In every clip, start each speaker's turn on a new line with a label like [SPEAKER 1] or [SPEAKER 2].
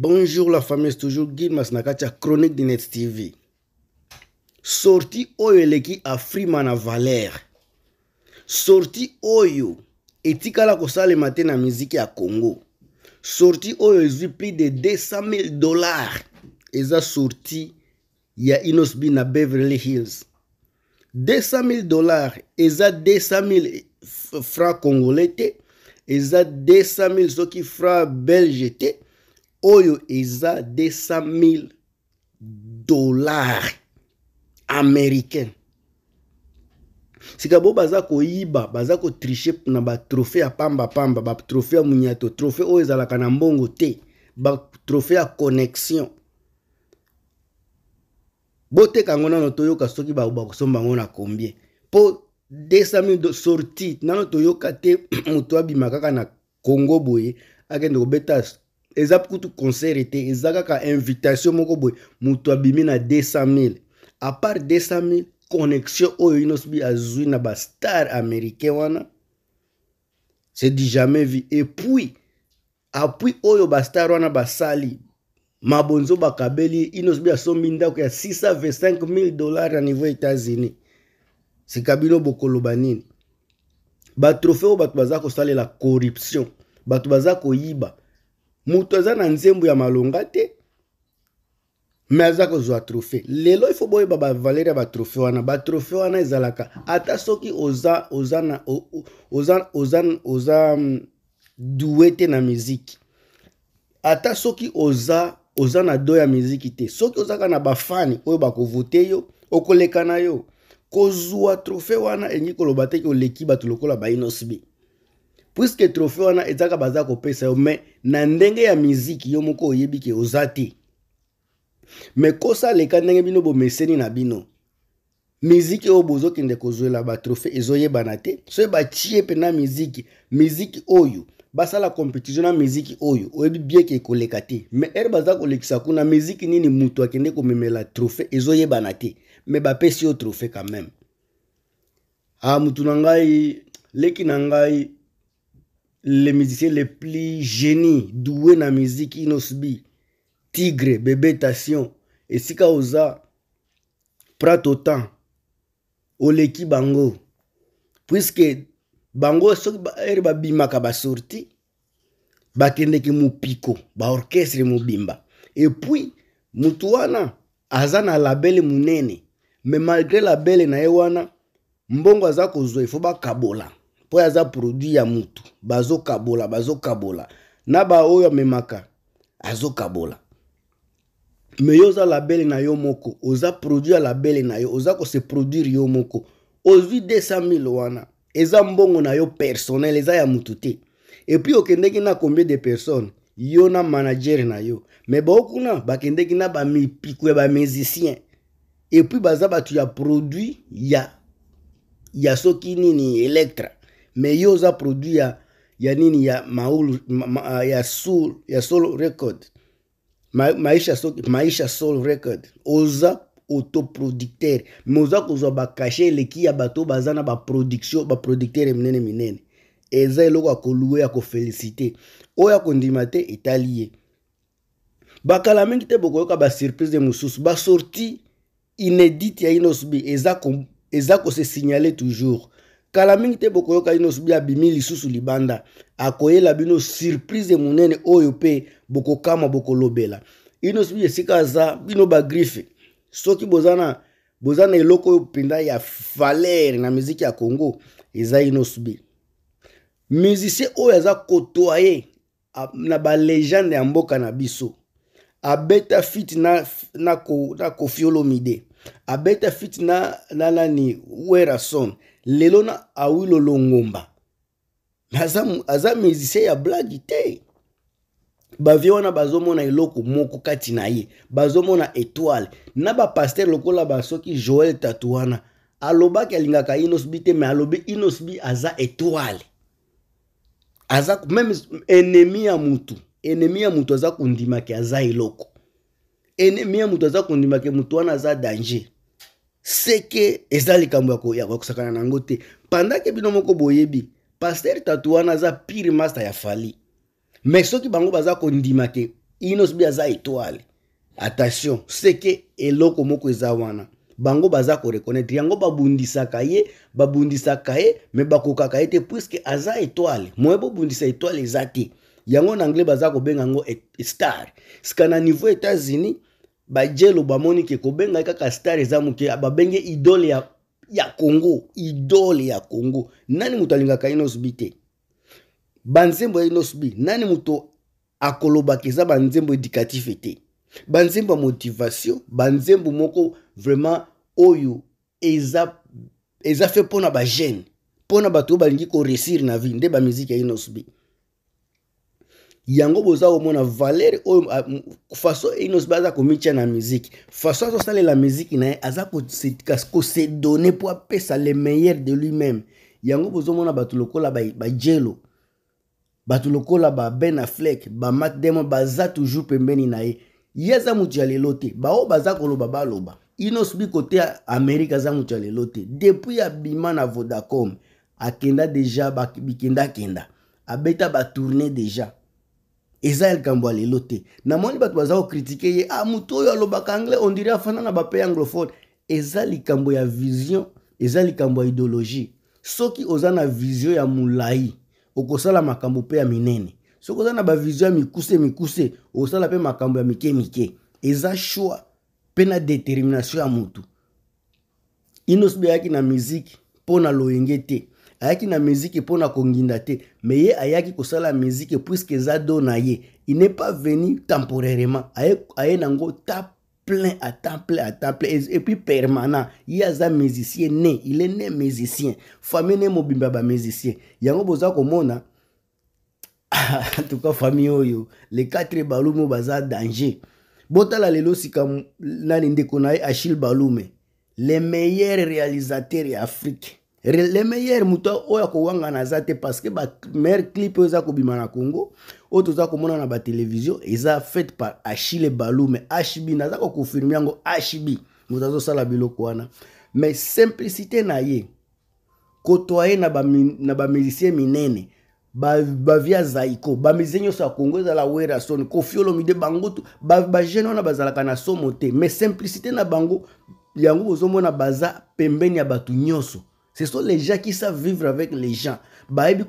[SPEAKER 1] bonjour la famille toujours gilmas na kati ya chronique du net tv sorti oyo eleki afrima na valer sorti oyo etikala kosalema te na miziki ya congo sorti oyo ezwi plus de 200 000 dollars eza sorti ya inosbi na beverly hills 200 dollars eza 200 000 francs congolais te eza 200 000 soki francs belge te oyo eza 200 000 dollar américain sika bo baza koyiba baza kotriche na batrofe ya pambapamba batrofe ya munyato trofe oyo ezalaka na mbongo te batrofe ya connexion boteka yango nano toyoka soki bakosomba yango na combien mpo 200 sorti nano toyoka te moto abima kaka na congo boye akende kobeta eza kutu concert te eza kaka invitation moko boye moto abimi na 200 000 apart 200 000 connexion oyo inoso bi azwi na bastar américain wana c'est du jamais vu epuis apui oyo bastar wana basali mabonzo bakabeli inoso bi asombi ndako ya 625 000 dollars na niveau états-unis sika bino bokoloba nini batrofe oyo bato baza kosalela corruption bato baza koyiba moto aza na nzembo ya malonga te me aza kozwa trohe lelo ifo boyeba bavalere ya batrohe wana batrohe wana ezalaka ata soki oza oza na oza, oza, oza um, mm, due te na miziki ata soki oza oza na do ya miziki te soki ozaka na bafani oyo bakovote yo okoleka na yo kozwa trohe wana elingi koloba teke oleki bato lokola bainosi be puiske trofe wana ezaka baza kopesa yo me na ndenge ya miziki yo moko oyebi ke oza te me kosaleka ndenge bino bomeseni na bino miziki oyo bozokende kozwela batrofe ezoyebana te soki batie mpena miziki miziki oyo basala competition na miziki oyo oyebi bieke ekoleka te me ere baza kolekisa kuna miziki nini moto akende komemela trofe ezoyebana te me bapesi yo trofe quand même ah motu na ngai leki na ngai les musiciens les plus génies doués na musique inosbi tigre bébé tation esika oza pra temps, oleki bango Puisque bango soki ere Il a bakendeki mopiko bimba Et puis mutu wana aza na labele munene. Mais malgré belle na ewana mbongo aza kozwa ifo kabola. mpo aza produit ya mutu bazokabola bazokabola na baoyo amemaka azokabola me yo oza labele na yo moko oza produit ya labele na yo oza kose produire yo moko ozwi 200000 wana eza mbongo na yo personnel eza ya mutu te epuis okendeki na combien de personne yo na manager na yo me bao kuna bakendeki na bamipiko ya bamusicien epuis baza bato ya produit ya ya soki nini electra me ye oza produit ya, ya nini ya maulu ma, ah, ya, soul, ya soul record ma, maisha, so, maisha soul record oza autoproducteur me oza kozwa bakashe eleki ya bato baza na baproduction baproducteur minene minene eza eloko ya kolue ya kofelisite oyo akondima te etali ye bakala mingi te bokoyoka basurprise mosusu basorti inédite ya inosbi eza, ko, eza kose signale toujours kala mingi te bokoyoka bino sobi abimi lisusu libanda akoyela bino surprise monene oyo mpe bokokamwa bokolobela ino sobi esika aza bino bagrife soki boza na boza na eloko oyo mpenza ya valere na miziki ya congo eza ino sobi musicien oyo aza kotoye na balegende ya mboka na biso abeta fiti na, na, ko, na kofiolomide abeta fiti na, na nani werason lelo na awilo longomba me aza, aza musicien ya blagi te bavie wana bazomona eloko moko kati na ye bazomona etoile na bapaster lokola basoki joel tatu wana alobaki alingaka inosbi te me alobi inosbi aza etoile aza meme enemi ya mutu enemi ya mutu aza kondimaki aza eloko enemi ya mutu aza kondimaki mutu wana aza danger seke eza likambo ya kosakana nango te pandake bino moko boyebi paster tatu wana aza pire master ya fali me soki bango baza kondima ke inos bi aza etoile attention seke eloko moko eza wana bango baza koreconnaitre yango babundisaka ye babundisaka ye me bakokaka ye te puiske aza etoile moye bobundisa etoile eza te yango na anglais baza kobenga yango star sika na niveau etats-unis bajelo bamoni ke kobenga kaka star eza moke babenge idole ya, ya congo idole ya congo nani moto alingaka inosbi te banzembo ya inosbi nani moto akolobaka eza banzembo éducatif te banzembo ya motivation banzembo moko vraiment oyo eza eza fe mpona bajeune mpona bato oyo balingi koresir na vie nde bamiziki ya inosbi yango boza komona valere oyo faso inos aza komitia na miziki faso azosalela miziki na ye aza kosedone mpo apesa le meilleur de lui-même yango bozomona bato lokola bajelo ba bato lokola baben aflek bamak demon baza toujours pembeni na ye ye aza moto ya lelo te baoyo baza koloba baloba inos biko te amerika aza moto ya lelo te depuis abima na vodacom akenda deja bikendakenda abeta batourne deja eza ya likambo ya lelo te namoni bato baza kokritike ye ah, motu oyo alobaka anglais ondire afanda na bapai anglophone eza likambo ya vision eza likambo ya idéologie soki oza na vision ya molai okosala makambo mpe ya minene soki oza na bavision ya mikuse mikuse okosala mpe makambo ya mike mike eza shwi mpe na détermination ya motu inosbe ayaki na miziki mpo na loyenge te ayaki na miziki mpo na konginda te me ye ayaki kosala miziki puiske eza do na ye il n'est pas venu temporairement aye nango ta plein à temps plein à temps plein et, et puis permanent ye aza musicien ne il est ne musicien famille ne mobimba bamusicien yango boza komona en tout cas famille oyo les quatre balume baza danger botala lelo sika nani ndeko na ye achille balume le meilleur réalisateur ya afrique le meilleur moto oyo akowangana aza te parce que bamaire clip oyo eza kobima na congo oyo toza komona na batelevizio eza faite par achille balou mais hb naza koconfirme yango hb moto azosala biloko wana mais simplicité na ye kotoa ye na bamusicien minene bavia ba zaiko bamisien nyonso ya congo ezala werasoni kofiolomide bango bajene wana bazalaka na somo te mais simplicité na bango yango bozomona baza pembeni ya bato nyonso Ce sont les gens qui savent vivre avec les gens. Baebi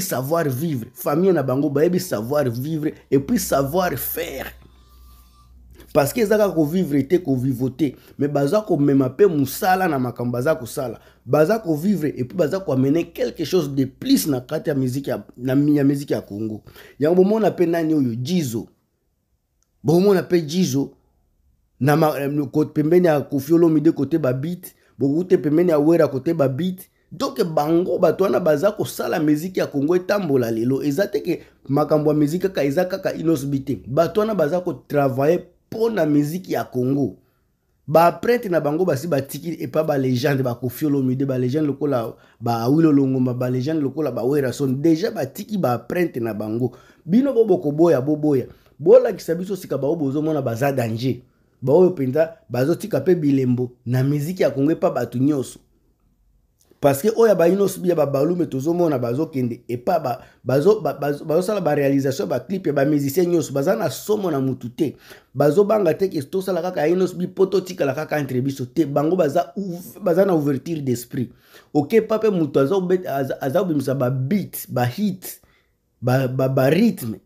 [SPEAKER 1] savoir vivre. Famille na bango baebi savoir vivre et puis savoir faire. Parce que zaka ko vivre était ko vivoter mais baza ko mema pe musala na makambo baza ko sala. Baza ko vivre et puis baza ko amener quelque chose de plus na kate ya musique na ya musique ya Congo. Yango bomona pe nani oyo Jizo. Bomona pe Jizo na ma le eh, pembeni ya Kofi de côté babite bokute pembeni ya wera koteba bit donk bango bato wana baza kosala miziki ya kongo etambola lelo eza teke makambo ya miziki kaka eza kaka inosbi te bato wana baza kotravaye mpo na miziki ya kongo baprete na bango basi batiki epa balegende bakofi olomide balegende lokola bawilo longomba balegende lokola bawerason deja batiki baprente na bango bino bo bokoboya boboya bolakisa biso sika bao bozomona baza danger baoyo mpenza bazotika mpe bilembo na miziki ya kongo epa bato nyonso parceke oyo bayi nyonso biya babalume tozomona bazokende epa bazosala barealisation ya baclipe ya bamusicien nyonso baza na somo na motu te bazobanga te ke tosala kaka ye nyonso bipo totikala kaka entre biso te bango baza, na ouverture d'esprit okepa mpe motu aza kobimisa babit bahit barythme ba, ba, ba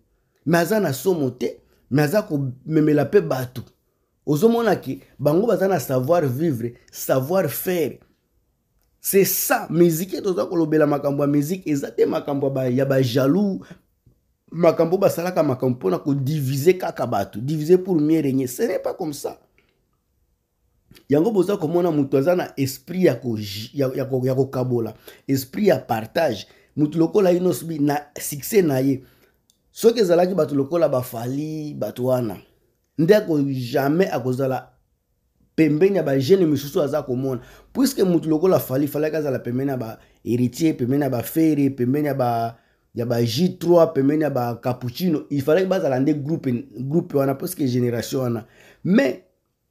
[SPEAKER 1] me aza na somo te me aza komemela mpe bato ozomona ke bango baza na savoir vivre savoir faire c'est ça miziki toza kolobela makambo ya miziki eza te makambo ya bajaloux makambo basalaka makambo mpona kodivize kaka bato divize pour mieux régner ce n'est pas comme ça yango boza komona moto aza na esprit ya kokabola ko, ko esprit ya partage motu lokola inosobi na succès na ye soki ezalaki bato lokola bafali bato wana ndeko jamais akozala pembeni ya bajeune misusu aza komona puiske motu lokola fali falaki azala pembeni ya baheritier pembeni ya bafere pembeni ya ba ya ba j3 pembeni ya bacapuccino ifalaki bazala nde groupe, groupe wana puiske génération wana mais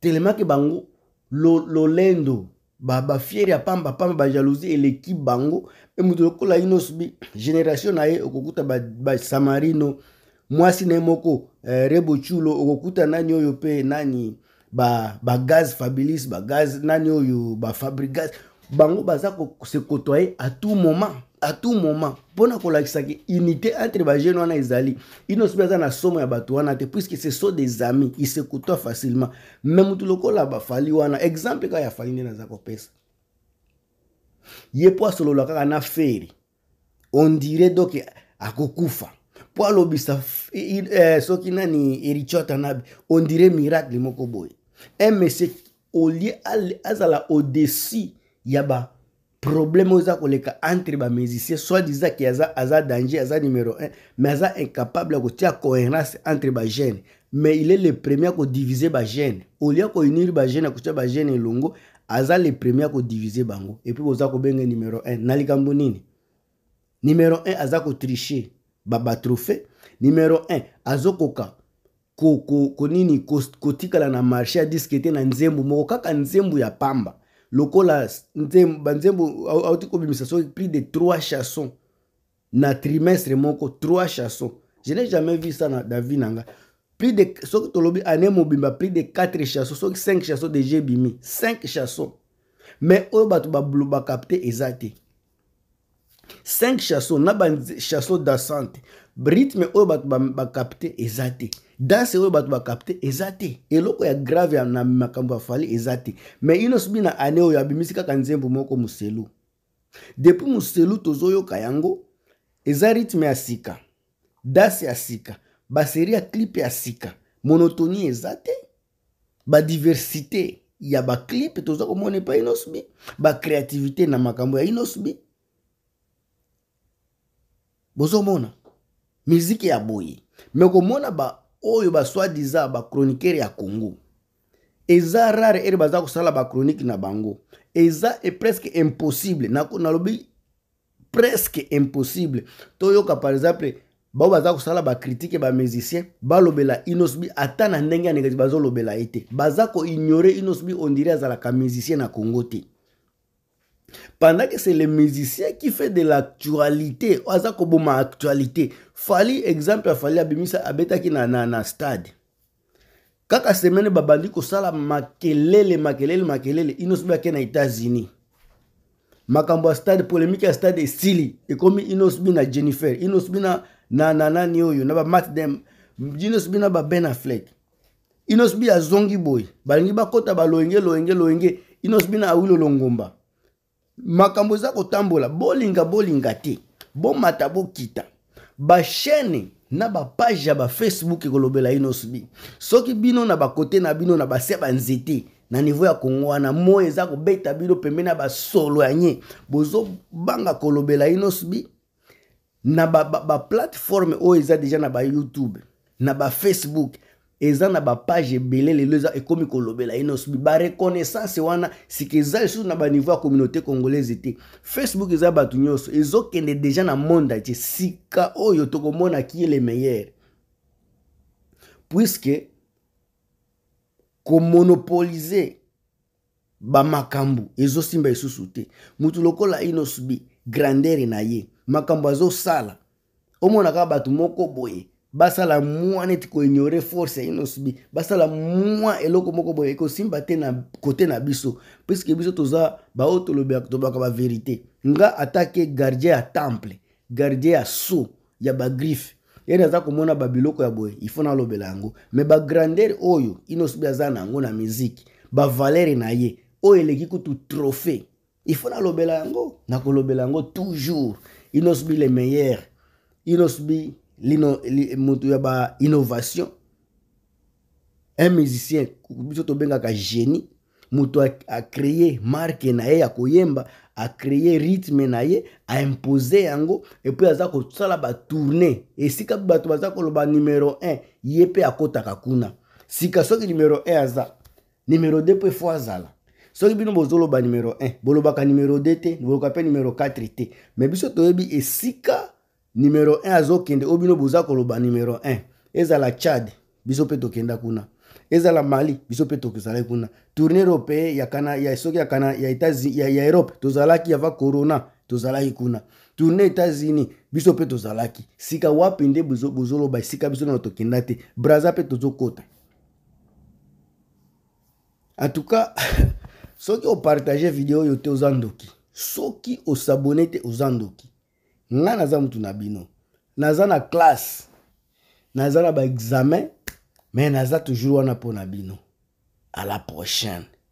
[SPEAKER 1] telemaki bango lolendo lo bafiere ba ya pamba pamba bajalousie eleki bango me motu lokola inosobi génération na ye okokuta basamarino ba mwasi na ye moko eh, rebo chulo okokuta nani oyo mpe nani bagaz ba fabilis bagaz nani oyo bafabrigas bango baza kose kotoye a tout moment a tout moment mpona kolakisaki unité entre bajeune wana ezali inoso mpe aza na somo ya bato wana te puiske ce so des amis ise kotoa facilement me motu lokola bafali wana exemple kaka ya fali nde naza kopesa ye mpo asolola kaka na feri ondire donc akokufa mpo alobisa eh, soki nani erichota on ondire miracle moko boye mc olie azala odesi ya yaba problème eza koleka entre bamusicien soit ki aza danger aza numéro 1 mais aza incapable ya kotia cohérence entre bagene mais il est le premier co-diviser Au lieu akodivise bagene olia kounir bagene akotia bagene longo aza le premier diviser bango puis boza kobenga numéro 1 na likambo nini numéro 1 aza tricher baba trophée numéro 1 azokoka konini ko, konini kotikala na marché a diske te na nzembo moko kaka nzembo ya pamba lokola banzembo auti kobimisa soki plus de 3 chansons na trimestre moko 3 chansons je n'ai jamais vu ça na, na vie plus de soki tolobi ane mobimba plus de 4 chansons soki 5 chansons de ebimi 5 chansons mais oyo bato bablobaka te eza 5 chanson na bachanson dansante rythme oyo bato bakapte eza te danse oyo bato bakapte eza te eloko ya grave na makambo ya fali eza te mai ino sobi na ane oyo abimisi kaka nzembo moko moselu depuis moselu tozoyoka yango eza rythme ya sika danse ya sika baseri ya clipe ya sika monotonie eza te badiversité ya baclipe toza komona epai inosbi bacréativité na makambo ya inosbi bozomona miziki ya boye mekomona komona baoyo baswadiza bachronikere ya congo eza rare ere baza kosala bachronique na bango eza e presque impossible nalobi presque impossible toyoka par exemple bao baza kosala bakritike bamusicien balobela inosbi ata na ndenge ya negati bazolobela ye te baza koignore inosbi ondire azalaka musicien na congo te pendant que c'est le musicien qui fait de l'actualité aza koboma actualité fali exemple ya fali abimisa abetaki na, na, na stade kaka semaine babandi kosala makelele makelele makelele inoso biake na états-unis makambo ya stade polémique ya stade esili ekomi inosbi na jennifer inosbi na, na, na nani oyo na bamat dem inosbi na baben aflek inosbi azongi boye balingi bakɔta balolenge lolenge lolenge inosbi na awilolongomba makambo eza kotambola bolinga bolinga te bomata bokita bashaine na bapage ya bafacebook ekolobela ino subi soki bino na bakote na bino na basia banzete na niveau ya kongo wana moi eza kobeta bino pembeni ya basolo ya nye bozobanga kolobela ino subi na baplateforme ba, ba oyo eza deja na bayoutube na bafacebook ba eza na bapage ebele lelo eza ekómi kolobela ye nyonso bareconnaissance wana sika eza lisusu na baniveau ya communauté congolaise te facebook eza bato nyonso ezokende deja na monde atie sika oyo tokomonaki ye le meilleur puiske komonopolize bamakambo ezosimba lisusu te mutu lokola inosubi grandeur na ye makambo azosala omona kaka bato moko boye basala mwa neti koignore force ya inoso bi basala mwa eloko moko boye ekosimba te na kote na biso puiske biso toza baoyo tolobaka baverité nga atake gardien ya temple gardien ya so ya bagriffe ye naza komona babiloko ya boye ifo nalobela yango me bagrandeur oyo inoso bi aza na yango na miziki bavalere na ye oyo eleki kutu trohe ifo nalobela yango nakolobela yango toujours inosbi le meilleur inosbi l'innovation. innovation un musicien Un génie moto créer marke na ye ya koyemba acréer rythme na ye aimpose yango a tourné. Et si esika ko lo un numéro 1 ye mpe akɔtaka kuna sika soki numéro 1 za, numéro 2 a efo azala soki bino ba numéro 1 un numéro 2 te a un numéro 4 te Mais biso numéro 1. numero 1 azokende oyo bino boza koloba numero 1 ezala chad biso mpe tokenda kuna ezala mali biso mpe tokozalaki kuna tourne européen ya kana ya soki ya kana ya etazi ya, ya europe tozalaki ava corona tozalaki kuna tourne états-unis biso mpe tozalaki sika wapi nde bozoloba esika biso nano tokenda te braza mpe tozokota antuka soki opartage video oyo te oza ndoki soki osabone te oza ndoki nga naza mutu na bino naza na classe naza na baexamen me naza toujours wana mpo na bino à la prochaine